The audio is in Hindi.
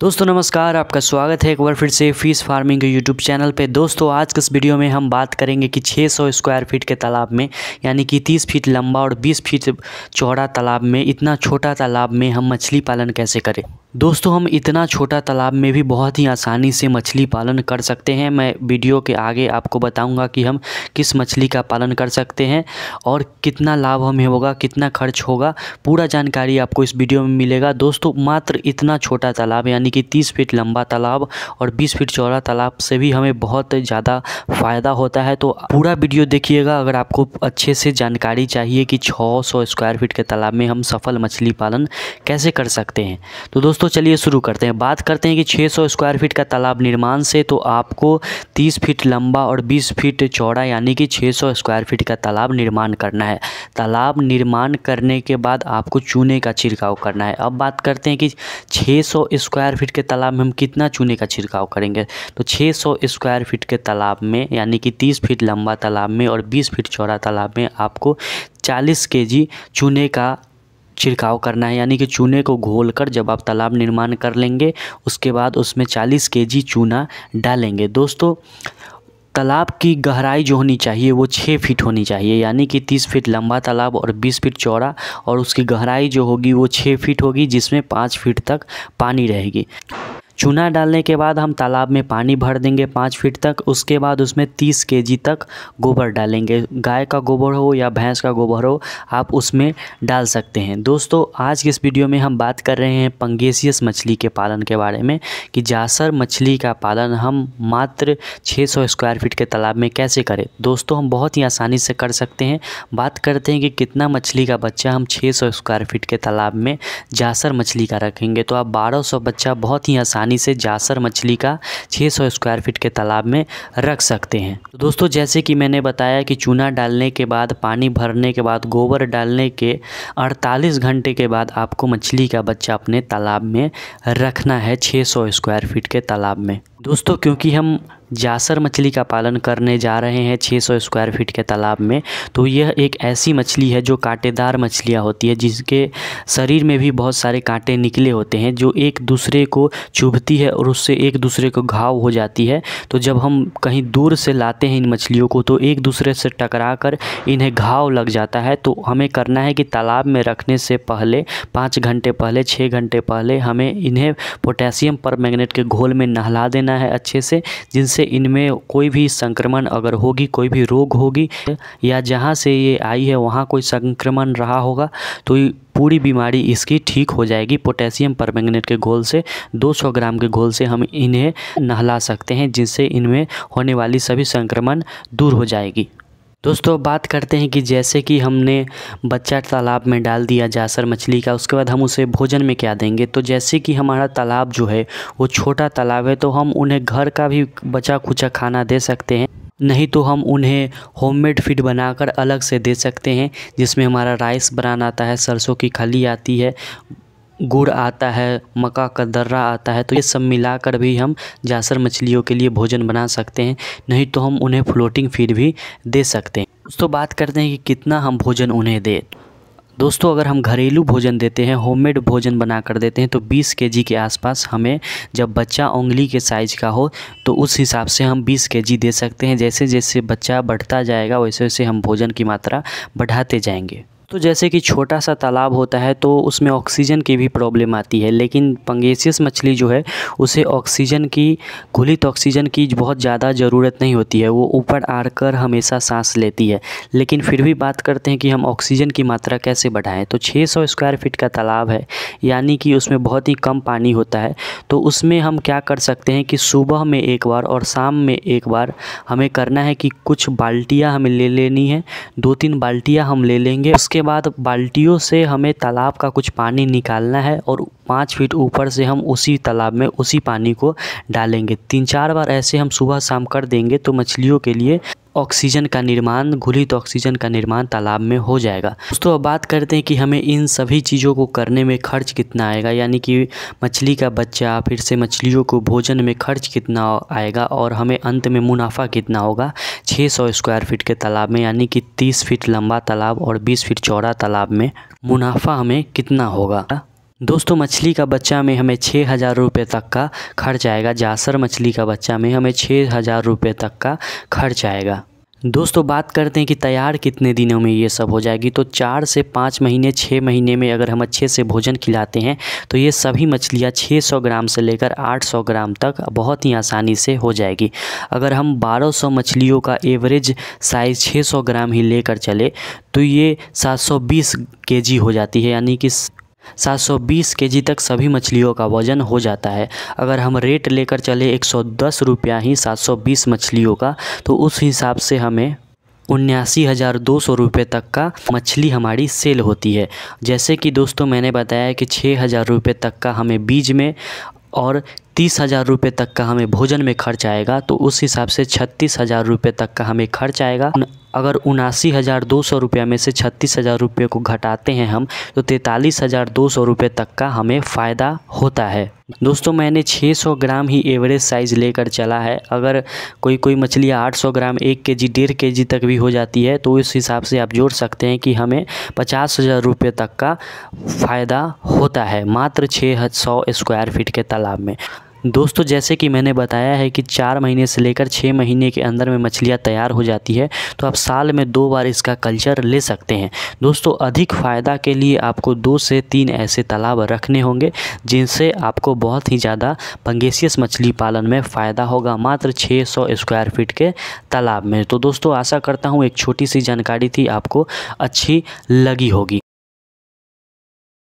दोस्तों नमस्कार आपका स्वागत है एक बार फिर से फिश फार्मिंग के यूट्यूब चैनल पे दोस्तों आज के इस वीडियो में हम बात करेंगे कि 600 स्क्वायर फीट के तालाब में यानी कि 30 फीट लंबा और 20 फीट चौड़ा तालाब में इतना छोटा तालाब में हम मछली पालन कैसे करें दोस्तों हम इतना छोटा तालाब में भी बहुत ही आसानी से मछली पालन कर सकते हैं मैं वीडियो के आगे आपको बताऊंगा कि हम किस मछली का पालन कर सकते हैं और कितना लाभ हमें होगा कितना खर्च होगा पूरा जानकारी आपको इस वीडियो में मिलेगा दोस्तों मात्र इतना छोटा तालाब यानी कि 30 फीट लंबा तालाब और 20 फीट चौड़ा तालाब से भी हमें बहुत ज़्यादा फ़ायदा होता है तो पूरा वीडियो देखिएगा अगर आपको अच्छे से जानकारी चाहिए कि छः स्क्वायर फीट के तालाब में हम सफल मछली पालन कैसे कर सकते हैं तो दोस्तों दोस्तों चलिए शुरू करते हैं बात करते हैं कि 600 स्क्वायर फीट का तालाब निर्माण से तो आपको 30 फीट लंबा और 20 फीट चौड़ा यानी कि 600 स्क्वायर फीट का तालाब निर्माण करना है तालाब निर्माण करने के बाद आपको चूने का छिड़काव करना है अब बात करते हैं कि 600 स्क्वायर फीट के तालाब में हम कितना चूने का छिड़काव करेंगे तो छः स्क्वायर फीट के तालाब में यानी कि तीस फीट लंबा तालाब में और बीस फीट चौड़ा तालाब में आपको चालीस के चूने का छिड़काव करना है यानी कि चूने को घोल कर जब आप तालाब निर्माण कर लेंगे उसके बाद उसमें 40 केजी चूना डालेंगे दोस्तों तालाब की गहराई जो होनी चाहिए वो छः फीट होनी चाहिए यानी कि तीस फीट लंबा तालाब और बीस फीट चौड़ा और उसकी गहराई जो होगी वो छः फीट होगी जिसमें पाँच फीट तक पानी रहेगी चूना डालने के बाद हम तालाब में पानी भर देंगे पाँच फीट तक उसके बाद उसमें तीस के तक गोबर डालेंगे गाय का गोबर हो या भैंस का गोबर हो आप उसमें डाल सकते हैं दोस्तों आज के इस वीडियो में हम बात कर रहे हैं पंगेसियस मछली के पालन के बारे में कि जासर मछली का पालन हम मात्र 600 स्क्वायर फीट के तालाब में कैसे करें दोस्तों हम बहुत ही आसानी से कर सकते हैं बात करते हैं कि कितना मछली का बच्चा हम 600 स्क्वायर फीट के तालाब में जासर मछली का रखेंगे तो आप 1200 बच्चा बहुत ही आसानी आसानी से जासर मछली का 600 स्क्वायर फीट के तालाब में रख सकते हैं तो दोस्तों जैसे कि मैंने बताया कि चूना डालने के बाद पानी भरने के बाद गोबर डालने के 48 घंटे के बाद आपको मछली का बच्चा अपने तालाब में रखना है 600 स्क्वायर फीट के तालाब में दोस्तों क्योंकि हम जासर मछली का पालन करने जा रहे हैं 600 स्क्वायर फीट के तालाब में तो यह एक ऐसी मछली है जो कांटेदार मछलियाँ होती है जिसके शरीर में भी बहुत सारे कांटे निकले होते हैं जो एक दूसरे को चुभती है और उससे एक दूसरे को घाव हो जाती है तो जब हम कहीं दूर से लाते हैं इन मछलियों को तो एक दूसरे से टकरा कर इन्हें घाव लग जाता है तो हमें करना है कि तालाब में रखने से पहले पाँच घंटे पहले छः घंटे पहले हमें इन्हें पोटेशियम पर के घोल में नहला देना है अच्छे से जिनसे जिससे इनमें कोई भी संक्रमण अगर होगी कोई भी रोग होगी या जहाँ से ये आई है वहाँ कोई संक्रमण रहा होगा तो पूरी बीमारी इसकी ठीक हो जाएगी पोटेशियम परमैंगनेट के घोल से 200 ग्राम के घोल से हम इन्हें नहला सकते हैं जिससे इनमें होने वाली सभी संक्रमण दूर हो जाएगी दोस्तों बात करते हैं कि जैसे कि हमने बच्चा तालाब में डाल दिया जासर मछली का उसके बाद हम उसे भोजन में क्या देंगे तो जैसे कि हमारा तालाब जो है वो छोटा तालाब है तो हम उन्हें घर का भी बचा खुचा खाना दे सकते हैं नहीं तो हम उन्हें होममेड फीड बनाकर अलग से दे सकते हैं जिसमें हमारा राइस बनान आता है सरसों की खली आती है गुड़ आता है मक्का का दर्रा आता है तो ये सब मिलाकर भी हम जासर मछलियों के लिए भोजन बना सकते हैं नहीं तो हम उन्हें फ्लोटिंग फीड भी दे सकते हैं दोस्तों बात करते हैं कि कितना हम भोजन उन्हें दें दोस्तों अगर हम घरेलू भोजन देते हैं होममेड भोजन बना कर देते हैं तो 20 केजी के आसपास हमें जब बच्चा उंगली के साइज़ का हो तो उस हिसाब से हम 20 केजी दे सकते हैं जैसे जैसे बच्चा बढ़ता जाएगा वैसे वैसे हम भोजन की मात्रा बढ़ाते जाएंगे तो जैसे कि छोटा सा तालाब होता है तो उसमें ऑक्सीजन की भी प्रॉब्लम आती है लेकिन पंगेसियस मछली जो है उसे ऑक्सीजन की घुलित ऑक्सीजन की बहुत ज़्यादा ज़रूरत नहीं होती है वो ऊपर आकर कर हमेशा सांस लेती है लेकिन फिर भी बात करते हैं कि हम ऑक्सीजन की मात्रा कैसे बढ़ाएं तो 600 स्क्वायर फीट का तालाब है यानी कि उसमें बहुत ही कम पानी होता है तो उसमें हम क्या कर सकते हैं कि सुबह में एक बार और शाम में एक बार हमें करना है कि कुछ बाल्टियाँ हमें ले लेनी है दो तीन बाल्टियाँ हम ले लेंगे उसके उसके बाद बाल्टियों से हमें तालाब का कुछ पानी निकालना है और पाँच फीट ऊपर से हम उसी तालाब में उसी पानी को डालेंगे तीन चार बार ऐसे हम सुबह शाम कर देंगे तो मछलियों के लिए ऑक्सीजन का निर्माण घुलित ऑक्सीजन का निर्माण तालाब में हो जाएगा दोस्तों अब बात करते हैं कि हमें इन सभी चीज़ों को करने में खर्च कितना आएगा यानी कि मछली का बच्चा फिर से मछलियों को भोजन में खर्च कितना आएगा और हमें अंत में मुनाफा कितना होगा 600 स्क्वायर फीट के तालाब में यानी कि 30 फीट लंबा तालाब और 20 फीट चौड़ा तालाब में मुनाफा हमें कितना होगा दोस्तों मछली का बच्चा में हमें छः हज़ार रुपये तक का खर्च आएगा जासर मछली का बच्चा में हमें छः हज़ार रुपये तक का खर्च आएगा दोस्तों बात करते हैं कि तैयार कितने दिनों में ये सब हो जाएगी तो चार से पाँच महीने छः महीने में अगर हम अच्छे से भोजन खिलाते हैं तो ये सभी मछलियाँ 600 ग्राम से लेकर 800 ग्राम तक बहुत ही आसानी से हो जाएगी अगर हम 1200 मछलियों का एवरेज साइज़ 600 ग्राम ही लेकर चले तो ये 720 केजी हो जाती है यानी कि 720 केजी तक सभी मछलियों का वज़न हो जाता है अगर हम रेट लेकर चले एक रुपया ही 720 मछलियों का तो उस हिसाब से हमें उन्यासी हज़ार दो सौ रुपये तक का मछली हमारी सेल होती है जैसे कि दोस्तों मैंने बताया कि छः हज़ार रुपये तक का हमें बीज में और तीस हज़ार रुपये तक का हमें भोजन में खर्च आएगा तो उस हिसाब से छत्तीस हज़ार रुपये तक का हमें खर्च आएगा अगर उनासी हज़ार दो सौ रुपये में से छत्तीस हज़ार रुपये को घटाते हैं हम तो तैंतालीस हज़ार दो सौ रुपये तक का हमें फ़ायदा होता है दोस्तों मैंने 600 ग्राम ही एवरेज साइज़ लेकर चला है अगर कोई कोई मछलियाँ 800 ग्राम एक के जी डेढ़ के जी तक भी हो जाती है तो इस हिसाब से आप जोड़ सकते हैं कि हमें पचास हज़ार रुपये तक का फ़ायदा होता है मात्र छः सौ स्क्वायर फीट के तालाब में दोस्तों जैसे कि मैंने बताया है कि चार महीने से लेकर छः महीने के अंदर में मछलियाँ तैयार हो जाती है तो आप साल में दो बार इसका कल्चर ले सकते हैं दोस्तों अधिक फ़ायदा के लिए आपको दो से तीन ऐसे तालाब रखने होंगे जिनसे आपको बहुत ही ज़्यादा पंगेसियस मछली पालन में फ़ायदा होगा मात्र छः स्क्वायर फीट के तालाब में तो दोस्तों आशा करता हूँ एक छोटी सी जानकारी थी आपको अच्छी लगी होगी